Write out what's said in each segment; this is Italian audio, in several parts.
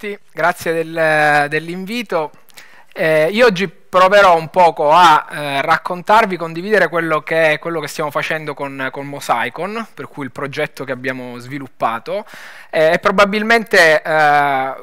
tutti, grazie del, dell'invito. Eh, io oggi proverò un poco a eh, raccontarvi, condividere quello che, quello che stiamo facendo con, con, Mosaicon, per cui il progetto che abbiamo sviluppato, eh, e probabilmente eh,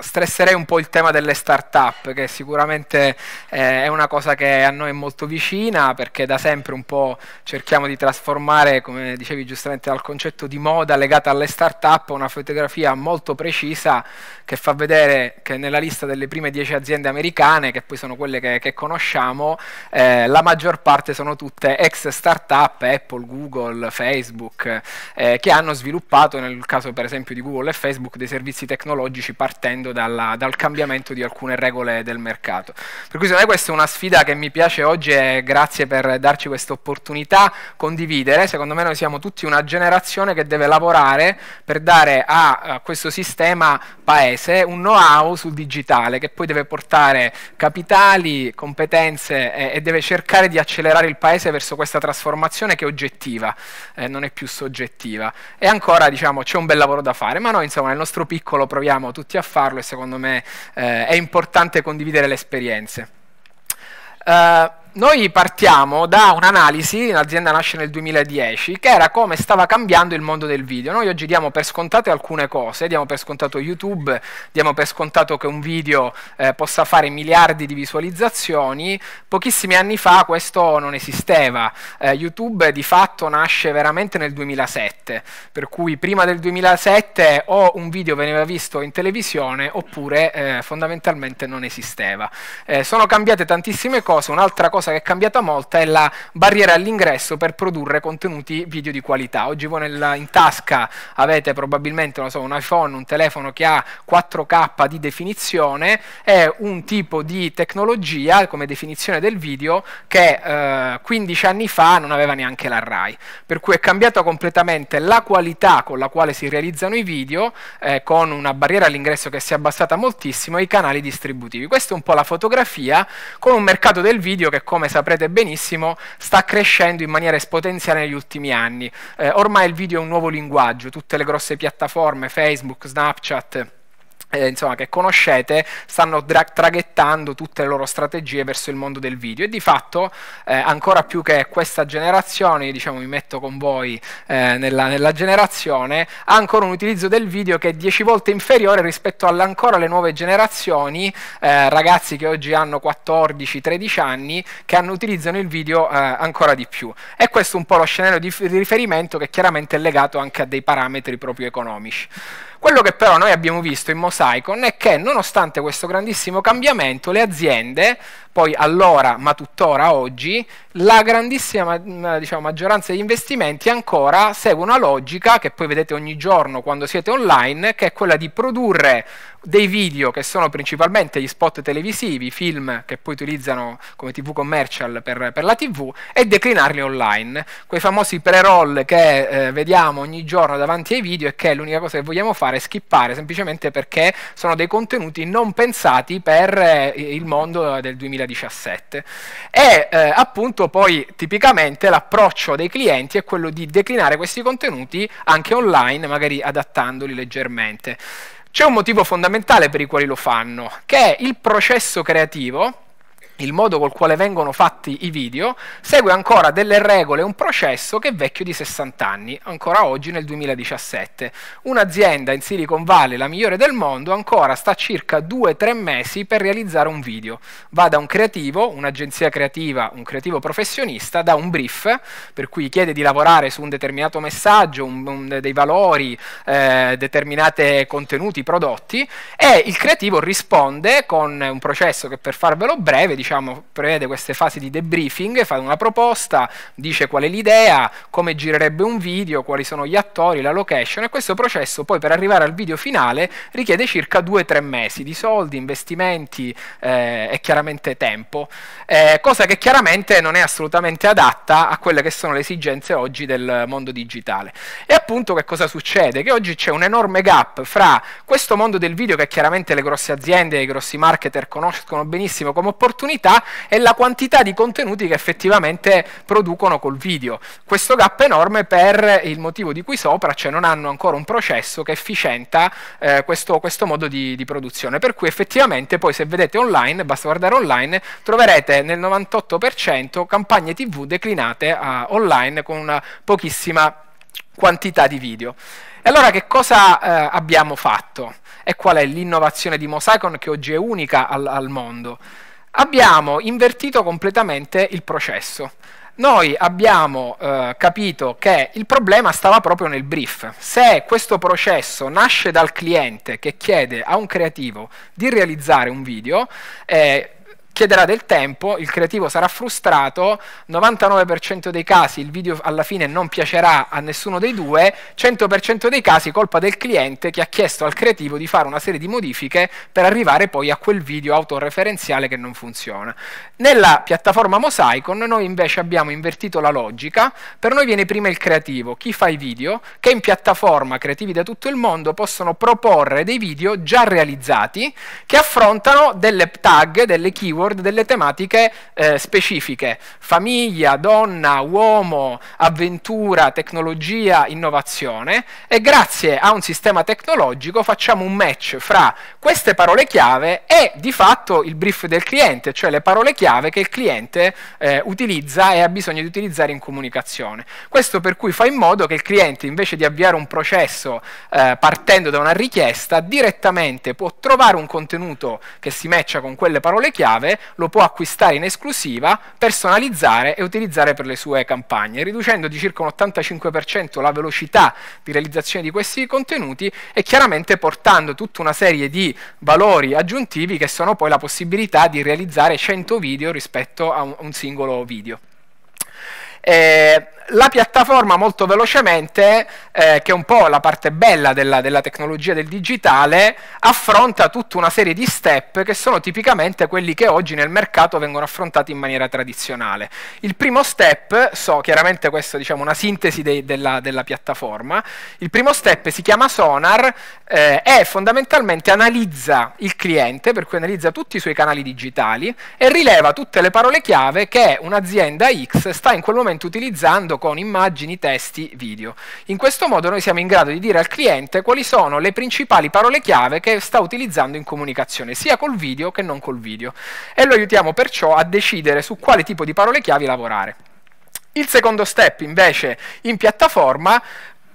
stresserei un po' il tema delle start-up, che sicuramente eh, è una cosa che a noi è molto vicina, perché da sempre un po' cerchiamo di trasformare, come dicevi giustamente, dal concetto di moda legata alle start-up, una fotografia molto precisa che fa vedere che nella lista delle prime 10 aziende americane, che poi sono quelle che, che conosciamo, eh, la maggior parte sono tutte ex start-up, Apple, Google, Facebook, eh, che hanno sviluppato, nel caso per esempio di Google e Facebook, dei servizi tecnologici partendo partendo dalla, dal cambiamento di alcune regole del mercato. Per cui secondo me questa è una sfida che mi piace oggi e grazie per darci questa opportunità, condividere. Secondo me noi siamo tutti una generazione che deve lavorare per dare a, a questo sistema paese un know-how sul digitale che poi deve portare capitali, competenze e, e, deve cercare di accelerare il paese verso questa trasformazione che è oggettiva, eh, non è più soggettiva. E ancora diciamo c'è un bel lavoro da fare, ma noi insomma nel nostro piccolo proviamo tutti a farlo che secondo me eh, è importante condividere le esperienze. Uh, noi partiamo da un'analisi, l'azienda nasce nel 2010, che era come stava cambiando il mondo del video. Noi oggi diamo per scontate alcune cose, diamo per scontato YouTube, diamo per scontato che un video eh, possa fare miliardi di visualizzazioni. Pochissimi anni fa questo non esisteva. Eh, YouTube di fatto nasce veramente nel 2007, per cui prima del 2007 o un video veniva visto in televisione oppure eh, fondamentalmente non esisteva. Eh, sono cambiate tantissime cose, un'altra cosa cosa che è cambiata molto è la barriera all'ingresso per produrre contenuti video di qualità. Oggi voi nel, in tasca avete probabilmente so, un iPhone, un telefono che ha 4K di definizione, è un tipo di tecnologia come definizione del video che eh, 15 anni fa non aveva neanche la RAI. Per cui è cambiata completamente la qualità con la quale si realizzano i video, eh, con una barriera all'ingresso che si è abbassata moltissimo, e i canali distributivi. Questa è un po' la fotografia con un mercato del video che come saprete benissimo, sta crescendo in maniera esponenziale negli ultimi anni. Eh, ormai il video è un nuovo linguaggio, tutte le grosse piattaforme, Facebook, Snapchat, eh, insomma, che conoscete, stanno dra- traghettando tutte le loro strategie verso il mondo del video e di fatto eh, ancora più che questa generazione, diciamo mi metto con voi eh, nella, nella, generazione, ha ancora un utilizzo del video che è 10 volte inferiore rispetto ancora alle nuove generazioni, eh, ragazzi che oggi hanno 14-13 anni, che hanno, utilizzano il video eh, ancora di più. E questo è un po' lo scenario di, f- di riferimento che chiaramente è legato anche a dei parametri proprio economici. Quello che però noi abbiamo visto in Mosaicon è che nonostante questo grandissimo cambiamento, le aziende, poi allora ma tuttora oggi, la grandissima diciamo, maggioranza degli investimenti ancora segue una logica che poi vedete ogni giorno quando siete online, che è quella di produrre dei video che sono principalmente gli spot televisivi, film che poi utilizzano come TV commercial per, per la TV e declinarli online. Quei famosi pre-roll che eh, vediamo ogni giorno davanti ai video e che l'unica cosa che vogliamo fare è skippare semplicemente perché sono dei contenuti non pensati per eh, il mondo del 2017. E eh, appunto poi tipicamente l'approccio dei clienti è quello di declinare questi contenuti anche online, magari adattandoli leggermente. C'è un motivo fondamentale per il quale lo fanno, che è il processo creativo il modo col quale vengono fatti i video, segue ancora delle regole, un processo che è vecchio di 60 anni, ancora oggi nel 2017. Un'azienda in Silicon Valley, la migliore del mondo, ancora sta circa 2-3 mesi per realizzare un video. Va da un creativo, un'agenzia creativa, un creativo professionista, da un brief, per cui chiede di lavorare su un determinato messaggio, un, un, dei valori, eh, determinati contenuti, prodotti, e il creativo risponde con un processo che per farvelo breve dice diciamo, diciamo, prevede queste fasi di debriefing, fa una proposta, dice qual è l'idea, come girerebbe un video, quali sono gli attori, la location e questo processo poi per arrivare al video finale richiede circa 2-3 mesi di soldi, investimenti eh, e chiaramente tempo, eh, cosa che chiaramente non è assolutamente adatta a quelle che sono le esigenze oggi del mondo digitale. E appunto che cosa succede? Che oggi c'è un enorme gap fra questo mondo del video che chiaramente le grosse aziende, e i grossi marketer conoscono benissimo come opportunità, qualità e la quantità di contenuti che effettivamente producono col video. Questo gap è enorme per il motivo di cui sopra, cioè non hanno ancora un processo che efficienta eh, questo, questo, modo di, di produzione, per cui effettivamente poi se vedete online, basta guardare online, troverete nel 98% campagne tv declinate a, eh, online con una pochissima quantità di video. E allora che cosa eh, abbiamo fatto? E qual è l'innovazione di Mosaicon che oggi è unica al, al mondo? abbiamo invertito completamente il processo. Noi abbiamo eh, capito che il problema stava proprio nel brief. Se questo processo nasce dal cliente che chiede a un creativo di realizzare un video, eh, chiederà del tempo, il creativo sarà frustrato, 99% dei casi il video alla fine non piacerà a nessuno dei due, 100% dei casi colpa del cliente che ha chiesto al creativo di fare una serie di modifiche per arrivare poi a quel video autoreferenziale che non funziona. Nella piattaforma Mosaicon noi invece abbiamo invertito la logica, per noi viene prima il creativo, chi fa i video, che in piattaforma creativi da tutto il mondo possono proporre dei video già realizzati che affrontano delle tag, delle keyword keyword delle tematiche eh, specifiche, famiglia, donna, uomo, avventura, tecnologia, innovazione e grazie a un sistema tecnologico facciamo un match fra queste parole chiave e di fatto il brief del cliente, cioè le parole chiave che il cliente eh, utilizza e ha bisogno di utilizzare in comunicazione. Questo per cui fa in modo che il cliente invece di avviare un processo eh, partendo da una richiesta direttamente può trovare un contenuto che si matcha con quelle parole chiave utilizzatore lo può acquistare in esclusiva, personalizzare e utilizzare per le sue campagne, riducendo di circa un 85% la velocità di realizzazione di questi contenuti e chiaramente portando tutta una serie di valori aggiuntivi che sono poi la possibilità di realizzare 100 video rispetto a un singolo video. Eh, la piattaforma molto velocemente, eh, che è un po' la parte bella della, della, tecnologia del digitale, affronta tutta una serie di step che sono tipicamente quelli che oggi nel mercato vengono affrontati in maniera tradizionale. Il primo step, so chiaramente questa diciamo, è diciamo, una sintesi dei, della, della, piattaforma, il primo step si chiama Sonar eh, e fondamentalmente analizza il cliente, per cui analizza tutti i suoi canali digitali e rileva tutte le parole chiave che un'azienda X sta in quel momento semplicemente utilizzando con immagini, testi, video. In questo modo noi siamo in grado di dire al cliente quali sono le principali parole chiave che sta utilizzando in comunicazione, sia col video che non col video. E lo aiutiamo perciò a decidere su quale tipo di parole chiavi lavorare. Il secondo step invece in piattaforma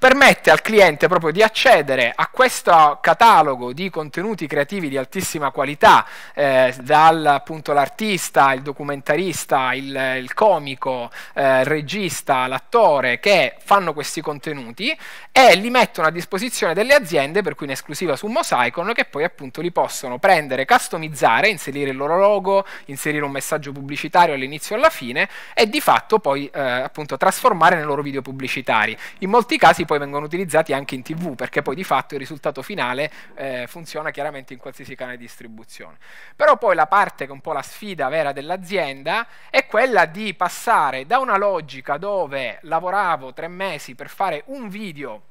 permette al cliente proprio di accedere a questo catalogo di contenuti creativi di altissima qualità, eh, dall'artista, il documentarista, il, il comico, eh, il regista, l'attore che fanno questi contenuti e li mettono a disposizione delle aziende, per cui in esclusiva su Mosaicon, che poi appunto li possono prendere, customizzare, inserire il loro logo, inserire un messaggio pubblicitario all'inizio e alla fine e di fatto poi eh, appunto trasformare nei loro video pubblicitari. In molti casi poi vengono utilizzati anche in tv perché poi di fatto il risultato finale eh, funziona chiaramente in qualsiasi canale di distribuzione però poi la parte che è un po' la sfida vera dell'azienda è quella di passare da una logica dove lavoravo tre mesi per fare un video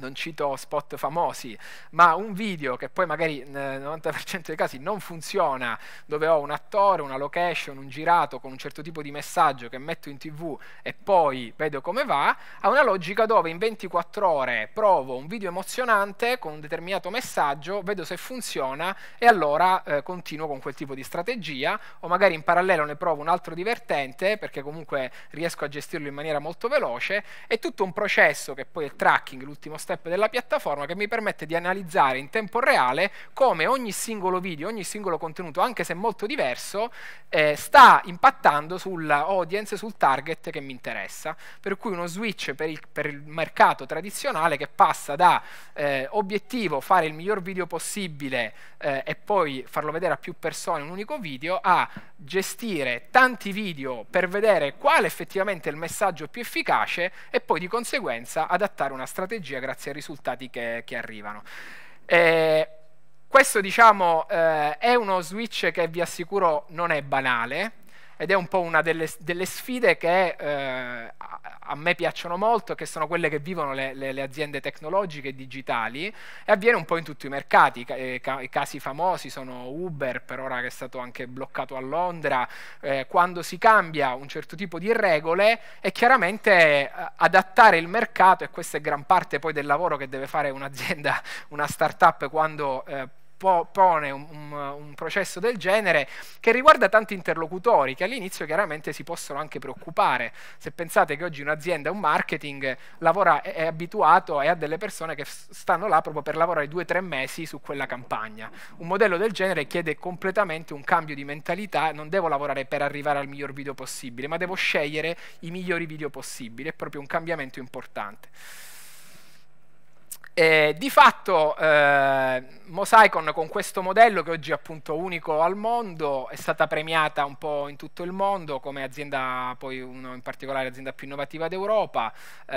non cito spot famosi, ma un video che poi magari eh, nel 90% dei casi non funziona, dove ho un attore, una location, un girato con un certo tipo di messaggio che metto in tv e poi vedo come va, ha una logica dove in 24 ore provo un video emozionante con un determinato messaggio, vedo se funziona e allora eh, continuo con quel tipo di strategia o magari in parallelo ne provo un altro divertente perché comunque riesco a gestirlo in maniera molto veloce, è tutto un processo che poi è il tracking, l'ultimo step step della piattaforma che mi permette di analizzare in tempo reale come ogni singolo video, ogni singolo contenuto, anche se molto diverso, eh, sta impattando sull'audience, sul target che mi interessa. Per cui uno switch per il, per il mercato tradizionale che passa da eh, obiettivo fare il miglior video possibile eh, e poi farlo vedere a più persone in un unico video a gestire tanti video per vedere quale effettivamente il messaggio più efficace e poi di conseguenza adattare una strategia grazie grazie ai risultati che, che arrivano. Eh, questo diciamo eh, è uno switch che vi assicuro non è banale, ed è un po' una delle, delle sfide che eh, a me piacciono molto, che sono quelle che vivono le, le, le, aziende tecnologiche e digitali e avviene un po' in tutti i mercati. I, eh, ca i casi famosi sono Uber, per ora che è stato anche bloccato a Londra, eh, quando si cambia un certo tipo di regole è chiaramente eh, adattare il mercato, e questa è gran parte poi del lavoro che deve fare un'azienda, una startup quando eh, pone un, un, un, processo del genere che riguarda tanti interlocutori che all'inizio chiaramente si possono anche preoccupare. Se pensate che oggi un'azienda, un marketing, lavora, è, è abituato e ha delle persone che stanno là proprio per lavorare due o tre mesi su quella campagna. Un modello del genere chiede completamente un cambio di mentalità, non devo lavorare per arrivare al miglior video possibile, ma devo scegliere i migliori video possibili, è proprio un cambiamento importante. Eh, di fatto eh, Mosaicon con questo modello che oggi è appunto unico al mondo è stata premiata un po' in tutto il mondo come azienda, poi uno in particolare azienda più innovativa d'Europa, eh,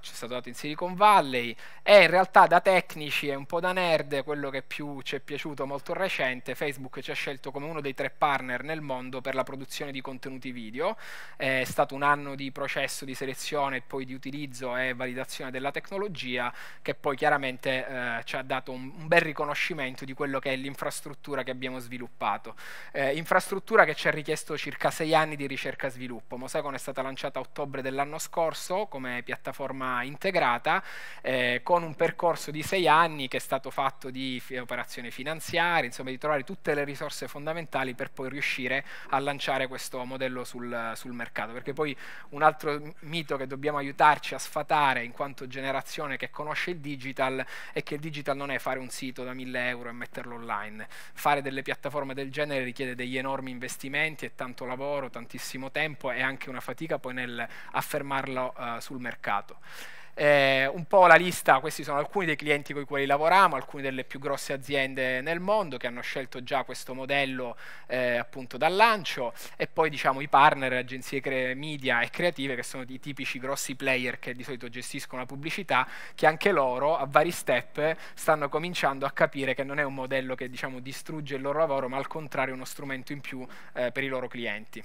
ci è stato dato in Silicon Valley, e in realtà da tecnici e un po' da nerd quello che più ci è piaciuto molto recente, Facebook ci ha scelto come uno dei tre partner nel mondo per la produzione di contenuti video, è stato un anno di processo di selezione e poi di utilizzo e validazione della tecnologia che poi chiaramente eh, ci ha dato un, un, bel riconoscimento di quello che è l'infrastruttura che abbiamo sviluppato. Eh, infrastruttura che ci ha richiesto circa sei anni di ricerca e sviluppo. Mosecon è stata lanciata a ottobre dell'anno scorso come piattaforma integrata eh, con un percorso di sei anni che è stato fatto di operazioni finanziarie, insomma di trovare tutte le risorse fondamentali per poi riuscire a lanciare questo modello sul, sul mercato. Perché poi un altro mito che dobbiamo aiutarci a sfatare in quanto generazione che conosce il digitale digital e che il digital non è fare un sito da 1000 euro e metterlo online. Fare delle piattaforme del genere richiede degli enormi investimenti e tanto lavoro, tantissimo tempo e anche una fatica poi nell'affermarlo uh, eh, sul mercato eh, un po' la lista, questi sono alcuni dei clienti con i quali lavoriamo, alcune delle più grosse aziende nel mondo che hanno scelto già questo modello eh, appunto dal lancio e poi diciamo i partner, agenzie media e creative che sono i tipici grossi player che di solito gestiscono la pubblicità che anche loro a vari step stanno cominciando a capire che non è un modello che diciamo distrugge il loro lavoro ma al contrario uno strumento in più eh, per i loro clienti.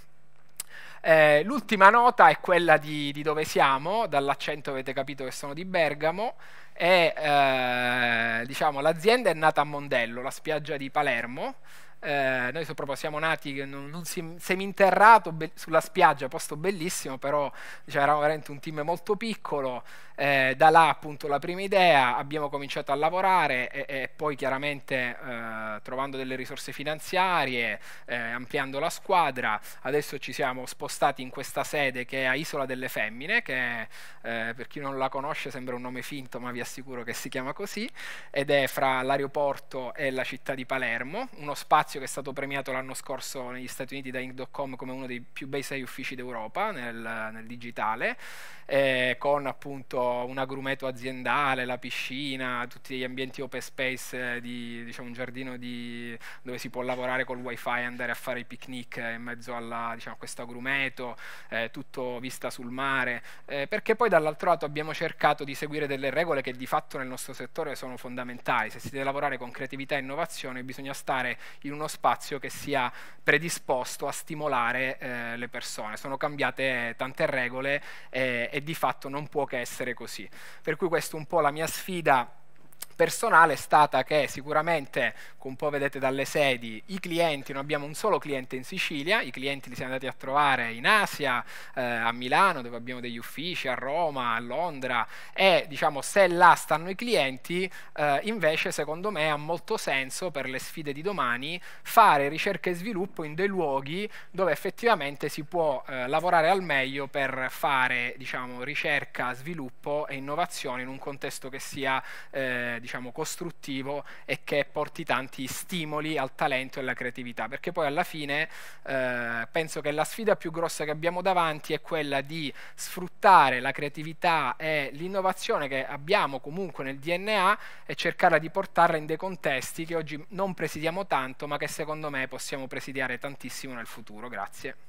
Eh, l'ultima nota è quella di, di dove siamo, dall'accento avete capito che sono di Bergamo, e eh, diciamo, l'azienda è nata a Mondello, la spiaggia di Palermo, eh, noi proprio siamo nati in un seminterrato sulla spiaggia, posto bellissimo, però diciamo, eravamo veramente un team molto piccolo, eh, da là appunto la prima idea, abbiamo cominciato a lavorare e, e poi chiaramente eh, trovando delle risorse finanziarie, eh, ampliando la squadra, adesso ci siamo spostati in questa sede che è a Isola delle Femmine, che eh, per chi non la conosce sembra un nome finto, ma vi assicuro che si chiama così, ed è fra l'aeroporto e la città di Palermo, uno spazio spazio che è stato premiato l'anno scorso negli Stati Uniti da Inc.com come uno dei più bei sei uffici d'Europa nel, nel digitale, eh, con appunto un agrumeto aziendale, la piscina, tutti gli ambienti open space, eh, di, diciamo, un giardino di, dove si può lavorare col wifi e andare a fare i picnic eh, in mezzo alla, diciamo, a questo agrumeto, eh, tutto vista sul mare, eh, perché poi dall'altro lato abbiamo cercato di seguire delle regole che di fatto nel nostro settore sono fondamentali, se si deve lavorare con creatività e innovazione bisogna stare in un uno spazio che sia predisposto a stimolare eh, le persone. Sono cambiate tante regole eh, e di fatto non può che essere così. Per cui questa è un po' la mia sfida personale è stata che sicuramente, come un po' vedete dalle sedi, i clienti, non abbiamo un solo cliente in Sicilia, i clienti li siamo andati a trovare in Asia, eh, a Milano dove abbiamo degli uffici, a Roma, a Londra e diciamo se là stanno i clienti, eh, invece secondo me ha molto senso per le sfide di domani fare ricerca e sviluppo in dei luoghi dove effettivamente si può eh, lavorare al meglio per fare diciamo, ricerca, sviluppo e innovazione in un contesto che sia eh, diciamo, diciamo, costruttivo e che porti tanti stimoli al talento e alla creatività, perché poi alla fine eh, penso che la sfida più grossa che abbiamo davanti è quella di sfruttare la creatività e l'innovazione che abbiamo comunque nel DNA e cercare di portarla in dei contesti che oggi non presidiamo tanto, ma che secondo me possiamo presidiare tantissimo nel futuro. Grazie.